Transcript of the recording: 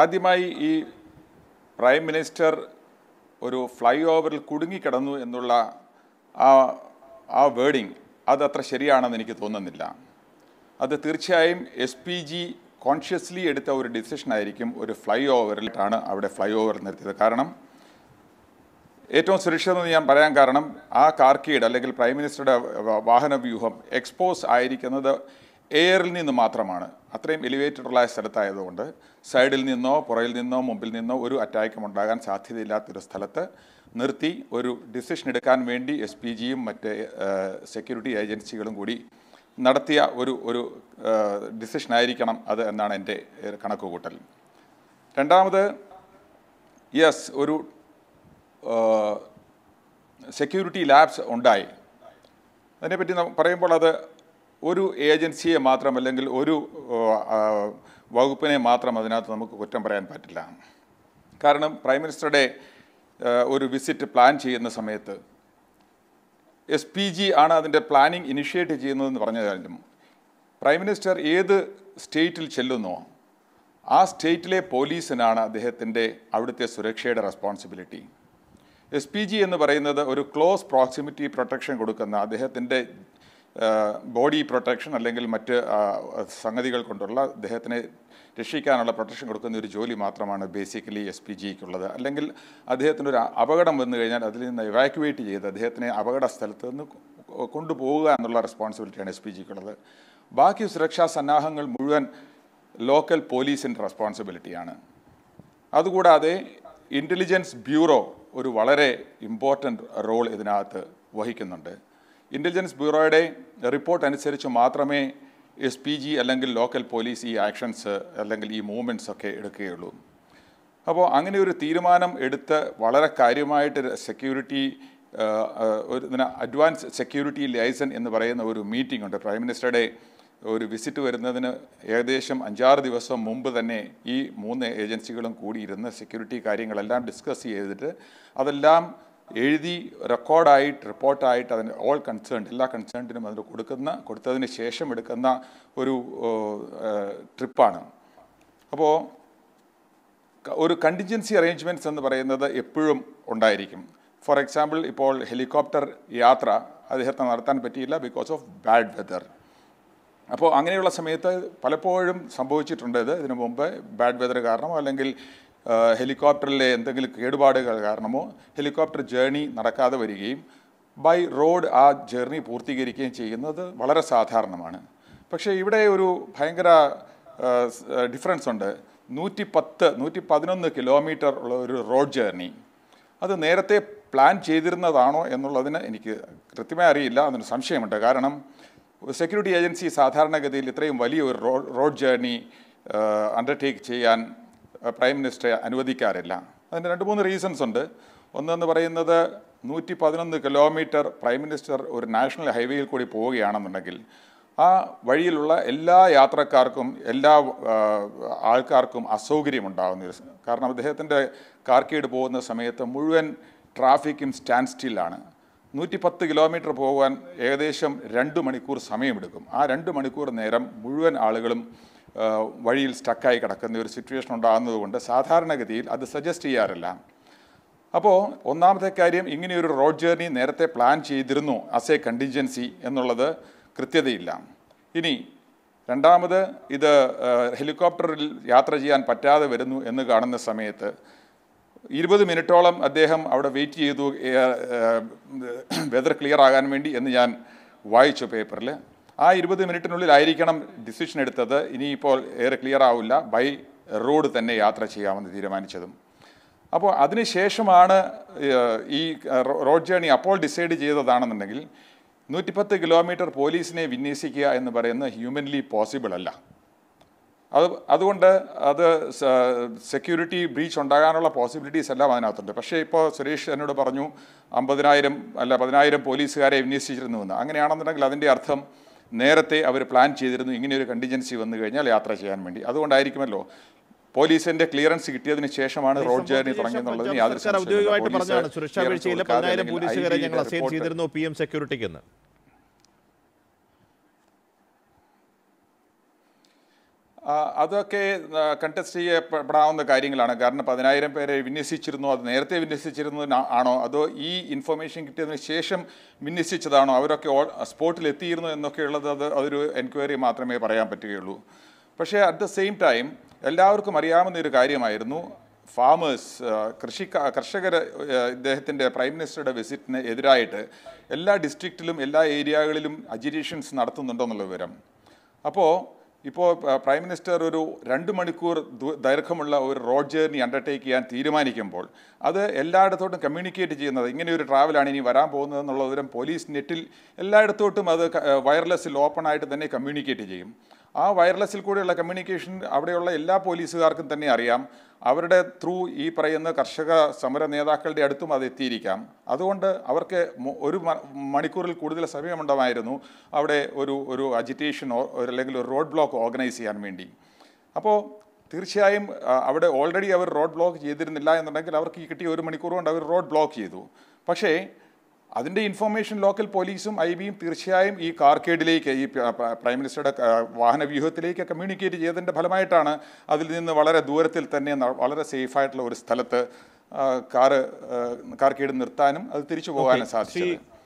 ആദ്യമായി ഈ prime minister ഒരു ഫ്ലൈ ഓവറിൽ കുടുങ്ങിക്കിടന്നു എന്നുള്ള ആ ആ വേർഡിങ് അത് അത്ര ശരിയാണെന്ന് എനിക്ക് തോന്നുന്നില്ല അത് തീർച്ചയായും എസ് പി ജി കോൺഷ്യസ്ലി എടുത്ത ഒരു ഡിസിഷൻ ആയിരിക്കും ഒരു ഫ്ലൈ ഓവറിലിട്ടാണ് അവിടെ ഫ്ലൈ ഓവർ നിർത്തിയത് കാരണം ഏറ്റവും സുരക്ഷിതമെന്ന് ഞാൻ പറയാൻ കാരണം ആ കാർക്കീഡ് അല്ലെങ്കിൽ പ്രൈം മിനിസ്റ്ററുടെ വാഹന വ്യൂഹം എക്സ്പോസ് ആയിരിക്കുന്നത് എയറിൽ നിന്ന് മാത്രമാണ് അത്രയും എലിവേറ്റഡുള്ള സ്ഥലത്തായതുകൊണ്ട് സൈഡിൽ നിന്നോ പുറയിൽ നിന്നോ മുമ്പിൽ നിന്നോ ഒരു അറ്റാക്കും ഉണ്ടാകാൻ സാധ്യതയില്ലാത്തൊരു സ്ഥലത്ത് നിർത്തി ഒരു ഡിസിഷൻ എടുക്കാൻ വേണ്ടി എസ് പി ജിയും മറ്റ് സെക്യൂരിറ്റി ഏജൻസികളും കൂടി നടത്തിയ ഒരു ഒരു ഡിസിഷനായിരിക്കണം അത് എന്നാണ് എൻ്റെ കണക്കുകൂട്ടൽ രണ്ടാമത് യെസ് ഒരു സെക്യൂരിറ്റി ലാബ്സ് ഉണ്ടായി അതിനെപ്പറ്റി പറയുമ്പോൾ അത് ഒരു ഏജൻസിയെ മാത്രം അല്ലെങ്കിൽ ഒരു വകുപ്പിനെ മാത്രം അതിനകത്ത് നമുക്ക് കുറ്റം പറയാൻ പറ്റില്ല കാരണം പ്രൈം മിനിസ്റ്ററുടെ ഒരു വിസിറ്റ് പ്ലാൻ ചെയ്യുന്ന സമയത്ത് എസ് പി ജി ആണ് അതിൻ്റെ പ്ലാനിങ് ഇനിഷ്യേറ്റ് ചെയ്യുന്നതെന്ന് പറഞ്ഞാലും പ്രൈം മിനിസ്റ്റർ ഏത് സ്റ്റേറ്റിൽ ചെല്ലുന്നോ ആ സ്റ്റേറ്റിലെ പോലീസിനാണ് അദ്ദേഹത്തിൻ്റെ അവിടുത്തെ സുരക്ഷയുടെ റെസ്പോൺസിബിലിറ്റി എസ് പി ജി എന്ന് പറയുന്നത് ഒരു ക്ലോസ് പ്രോക്സിമിറ്റി പ്രൊട്ടക്ഷൻ കൊടുക്കുന്ന അദ്ദേഹത്തിൻ്റെ ബോഡി പ്രൊട്ടക്ഷൻ അല്ലെങ്കിൽ മറ്റ് സംഗതികൾ കൊണ്ടുള്ള അദ്ദേഹത്തിനെ രക്ഷിക്കാനുള്ള പ്രൊട്ടക്ഷൻ കൊടുക്കുന്ന ഒരു ജോലി മാത്രമാണ് ബേസിക്കലി എസ് പി ജിക്കുള്ളത് അല്ലെങ്കിൽ അദ്ദേഹത്തിനൊരു ഒരു അപകടം വന്നു കഴിഞ്ഞാൽ അതിൽ നിന്ന് ഇവാക്യുവേറ്റ് ചെയ്ത് അദ്ദേഹത്തിനെ അപകട സ്ഥലത്ത് നിന്ന് കൊണ്ടുപോവുക എന്നുള്ള റെസ്പോൺസിബിലിറ്റിയാണ് എസ് പി ജിക്കുള്ളത് ബാക്കി സുരക്ഷാ സന്നാഹങ്ങൾ മുഴുവൻ ലോക്കൽ പോലീസിൻ്റെ റെസ്പോൺസിബിലിറ്റിയാണ് അതുകൂടാതെ ഇൻ്റലിജൻസ് ബ്യൂറോ ഒരു വളരെ ഇമ്പോർട്ടൻ്റ് റോൾ ഇതിനകത്ത് വഹിക്കുന്നുണ്ട് ഇൻ്റലിജൻസ് ബ്യൂറോയുടെ റിപ്പോർട്ട് അനുസരിച്ച് മാത്രമേ എസ് പി ജി അല്ലെങ്കിൽ ലോക്കൽ പോലീസ് ഈ ആക്ഷൻസ് അല്ലെങ്കിൽ ഈ മൂവ്മെൻറ്റ്സ് ഒക്കെ എടുക്കുകയുള്ളൂ അപ്പോൾ അങ്ങനെ ഒരു തീരുമാനം എടുത്ത് വളരെ കാര്യമായിട്ട് സെക്യൂരിറ്റി ഒരു അഡ്വാൻസ് സെക്യൂരിറ്റി ലൈസൻ എന്ന് പറയുന്ന ഒരു മീറ്റിംഗ് ഉണ്ട് പ്രൈം മിനിസ്റ്ററുടെ ഒരു വിസിറ്റ് വരുന്നതിന് ഏകദേശം അഞ്ചാറ് ദിവസം മുമ്പ് തന്നെ ഈ മൂന്ന് ഏജൻസികളും കൂടിയിരുന്ന് സെക്യൂരിറ്റി കാര്യങ്ങളെല്ലാം ഡിസ്കസ് ചെയ്തിട്ട് അതെല്ലാം എഴുതി റെക്കോർഡായിട്ട് റിപ്പോർട്ടായിട്ട് അതിന് ഓൾ കൺസേൺഡ് എല്ലാ കൺസേൺഡിനും അതിന് കൊടുക്കുന്ന കൊടുത്തതിന് ശേഷം എടുക്കുന്ന ഒരു ട്രിപ്പാണ് അപ്പോൾ ഒരു കണ്ടിൻജൻസി അറേഞ്ച്മെൻറ്റ്സ് എന്ന് പറയുന്നത് എപ്പോഴും ഉണ്ടായിരിക്കും ഫോർ എക്സാമ്പിൾ ഇപ്പോൾ ഹെലികോപ്റ്റർ യാത്ര അദ്ദേഹത്തെ നടത്താൻ പറ്റിയില്ല ബിക്കോസ് ഓഫ് ബാഡ് വെതർ അപ്പോൾ അങ്ങനെയുള്ള സമയത്ത് പലപ്പോഴും സംഭവിച്ചിട്ടുണ്ട് ഇത് ഇതിനു മുമ്പ് ബാഡ് വെതർ കാരണം അല്ലെങ്കിൽ ഹെലികോപ്റ്ററിലെ എന്തെങ്കിലും കേടുപാടുകൾ കാരണമോ ഹെലികോപ്റ്റർ ജേർണി നടക്കാതെ വരികയും ബൈ റോഡ് ആ ജേർണി പൂർത്തീകരിക്കുകയും ചെയ്യുന്നത് വളരെ സാധാരണമാണ് പക്ഷേ ഇവിടെ ഒരു ഭയങ്കര ഡിഫറൻസ് ഉണ്ട് നൂറ്റി പത്ത് നൂറ്റി പതിനൊന്ന് കിലോമീറ്റർ ഉള്ള ഒരു റോഡ് ജേർണി അത് നേരത്തെ പ്ലാൻ ചെയ്തിരുന്നതാണോ എന്നുള്ളതിന് എനിക്ക് കൃത്യമായി അറിയില്ല അതിന് സംശയമുണ്ട് കാരണം സെക്യൂരിറ്റി ഏജൻസി സാധാരണഗതിയിൽ ഇത്രയും വലിയ റോഡ് റോഡ് ജേർണി അണ്ടർടേക്ക് ചെയ്യാൻ പ്രൈം മിനിസ്റ്റർ അനുവദിക്കാറില്ല അതിന് രണ്ട് മൂന്ന് റീസൺസ് ഉണ്ട് ഒന്നെന്ന് പറയുന്നത് നൂറ്റി പതിനൊന്ന് കിലോമീറ്റർ പ്രൈം മിനിസ്റ്റർ ഒരു നാഷണൽ ഹൈവേയിൽ കൂടി പോവുകയാണെന്നുണ്ടെങ്കിൽ ആ വഴിയിലുള്ള എല്ലാ യാത്രക്കാർക്കും എല്ലാ ആൾക്കാർക്കും അസൗകര്യമുണ്ടാകുന്ന കാരണം അദ്ദേഹത്തിൻ്റെ കാർക്കേഡ് പോകുന്ന സമയത്ത് മുഴുവൻ ട്രാഫിക്കും സ്റ്റാൻഡ് സ്റ്റില്ലാണ് നൂറ്റി പത്ത് കിലോമീറ്റർ പോകാൻ ഏകദേശം രണ്ട് മണിക്കൂർ സമയമെടുക്കും ആ രണ്ട് മണിക്കൂർ നേരം മുഴുവൻ ആളുകളും വഴിയിൽ സ്റ്റക്കായി കിടക്കുന്ന ഒരു സിറ്റുവേഷൻ ഉണ്ടാകുന്നതുകൊണ്ട് സാധാരണഗതിയിൽ അത് സജസ്റ്റ് ചെയ്യാറില്ല അപ്പോൾ ഒന്നാമത്തെ കാര്യം ഇങ്ങനെയൊരു റോഡ് ജേർണി നേരത്തെ പ്ലാൻ ചെയ്തിരുന്നു ആസ് എ കണ്ടിൻജൻസി എന്നുള്ളത് കൃത്യതയില്ല ഇനി രണ്ടാമത് ഇത് ഹെലികോപ്റ്ററിൽ യാത്ര ചെയ്യാൻ പറ്റാതെ വരുന്നു എന്ന് കാണുന്ന സമയത്ത് ഇരുപത് മിനിറ്റോളം അദ്ദേഹം അവിടെ വെയിറ്റ് ചെയ്തു വെതർ ക്ലിയർ ആകാൻ വേണ്ടി എന്ന് ഞാൻ വായിച്ചു പേപ്പറിൽ ആ ഇരുപത് മിനിറ്റിനുള്ളിലായിരിക്കണം ഡിസിഷൻ എടുത്തത് ഇനിയിപ്പോൾ ഏറെ ക്ലിയർ ആവില്ല ബൈ റോഡ് തന്നെ യാത്ര ചെയ്യാമെന്ന് തീരുമാനിച്ചതും അപ്പോൾ അതിനുശേഷമാണ് ഈ റോഡ് ജേണി അപ്പോൾ ഡിസൈഡ് ചെയ്തതാണെന്നുണ്ടെങ്കിൽ നൂറ്റിപ്പത്ത് കിലോമീറ്റർ പോലീസിനെ വിന്യസിക്കുക എന്ന് പറയുന്നത് ഹ്യൂമൻലി പോസിബിൾ അല്ല അത് അതുകൊണ്ട് അത് സെക്യൂരിറ്റി ബ്രീച്ച് ഉണ്ടാകാനുള്ള പോസിബിലിറ്റീസ് എല്ലാം അതിനകത്തുണ്ട് പക്ഷേ ഇപ്പോൾ സുരേഷ് എന്നോട് പറഞ്ഞു അമ്പതിനായിരം അല്ല പതിനായിരം പോലീസുകാരെ വിന്യസിച്ചിരുന്നു എന്ന് അങ്ങനെയാണെന്നുണ്ടെങ്കിൽ അതിൻ്റെ അർത്ഥം നേരത്തെ അവർ പ്ലാൻ ചെയ്തിരുന്നു ഇങ്ങനെയൊരു കണ്ടിജൻസി വന്നു കഴിഞ്ഞാൽ യാത്ര ചെയ്യാൻ വേണ്ടി അതുകൊണ്ടായിരിക്കുമല്ലോ പോലീസിന്റെ ക്ലിയറൻസ് കിട്ടിയതിന് ശേഷമാണ് റോഡ് ജേർണി തുടങ്ങിയെന്നുള്ളത് യാതൊരു സുരക്ഷാ വീഴ്ചയിലെ പതിനായിരം പോലീസുകാരെ ഞങ്ങൾ അസൈൻ ചെയ്തിരുന്നു പി എം സെക്യൂരിറ്റിക്ക് അതൊക്കെ കണ്ടസ്റ്റ് ചെയ്യപ്പെടാവുന്ന കാര്യങ്ങളാണ് കാരണം പതിനായിരം പേരെ വിന്യസിച്ചിരുന്നു അത് നേരത്തെ വിന്യസിച്ചിരുന്നു ആണോ അതോ ഈ ഇൻഫർമേഷൻ കിട്ടിയതിന് ശേഷം വിന്യസിച്ചതാണോ അവരൊക്കെ സ്പോട്ടിൽ എത്തിയിരുന്നു എന്നൊക്കെയുള്ളത് അത് അതൊരു എൻക്വയറി മാത്രമേ പറയാൻ പറ്റുകയുള്ളൂ പക്ഷേ അറ്റ് ദ സെയിം ടൈം എല്ലാവർക്കും അറിയാവുന്ന ഒരു കാര്യമായിരുന്നു ഫാമേഴ്സ് കൃഷി കർഷകർ ഇദ്ദേഹത്തിൻ്റെ പ്രൈം മിനിസ്റ്ററുടെ വിസിറ്റിന് എതിരായിട്ട് എല്ലാ ഡിസ്ട്രിക്റ്റിലും എല്ലാ ഏരിയകളിലും അജിറ്റേഷൻസ് നടത്തുന്നുണ്ടോ എന്നുള്ള വിവരം അപ്പോൾ ഇപ്പോൾ പ്രൈം മിനിസ്റ്റർ ഒരു രണ്ട് മണിക്കൂർ ദൈർഘ്യമുള്ള ഒരു റോഡ് ജേർണി അണ്ടർടേക്ക് ചെയ്യാൻ തീരുമാനിക്കുമ്പോൾ അത് എല്ലായിടത്തോട്ടും കമ്മ്യൂണിക്കേറ്റ് ചെയ്യുന്നത് ഇങ്ങനെ ഒരു ട്രാവലാണ് ഇനി വരാൻ പോകുന്നത് ഒരു പോലീസ് നെറ്റിൽ എല്ലായിടത്തോട്ടും അത് വയർലെസ്സിൽ ഓപ്പൺ ആയിട്ട് തന്നെ കമ്മ്യൂണിക്കേറ്റ് ചെയ്യും ആ വയർലെസ്സിൽ കൂടെയുള്ള കമ്മ്യൂണിക്കേഷൻ അവിടെയുള്ള എല്ലാ പോലീസുകാർക്കും തന്നെ അറിയാം അവരുടെ ത്രൂ ഈ പറയുന്ന കർഷക സമര നേതാക്കളുടെ അടുത്തും അത് എത്തിയിരിക്കാം അതുകൊണ്ട് അവർക്ക് ഒരു മണിക്കൂറിൽ കൂടുതൽ സമയമുണ്ടായിരുന്നു അവിടെ ഒരു ഒരു അജിറ്റേഷൻ അല്ലെങ്കിൽ ഒരു റോഡ് ബ്ലോക്ക് ഓർഗനൈസ് ചെയ്യാൻ വേണ്ടി അപ്പോൾ തീർച്ചയായും അവിടെ ഓൾറെഡി അവർ റോഡ് ബ്ലോക്ക് ചെയ്തിരുന്നില്ല എന്നുണ്ടെങ്കിൽ അവർക്ക് ഈ കിട്ടിയ ഒരു മണിക്കൂർ കൊണ്ട് അവർ റോഡ് ബ്ലോക്ക് ചെയ്തു പക്ഷേ അതിൻ്റെ ഇൻഫോർമേഷൻ ലോക്കൽ പോലീസും ഐ ബിയും തീർച്ചയായും ഈ കാർക്കേഡിലേക്ക് ഈ പ്രൈം മിനിസ്റ്ററുടെ വാഹന വ്യൂഹത്തിലേക്ക് കമ്മ്യൂണിക്കേറ്റ് ചെയ്തതിൻ്റെ ഫലമായിട്ടാണ് അതിൽ നിന്ന് വളരെ ദൂരത്തിൽ തന്നെ വളരെ സേഫായിട്ടുള്ള ഒരു സ്ഥലത്ത് കാറ് കാർക്കേഡ് നിർത്താനും അത് തിരിച്ചു പോകാനും സാധിച്ചു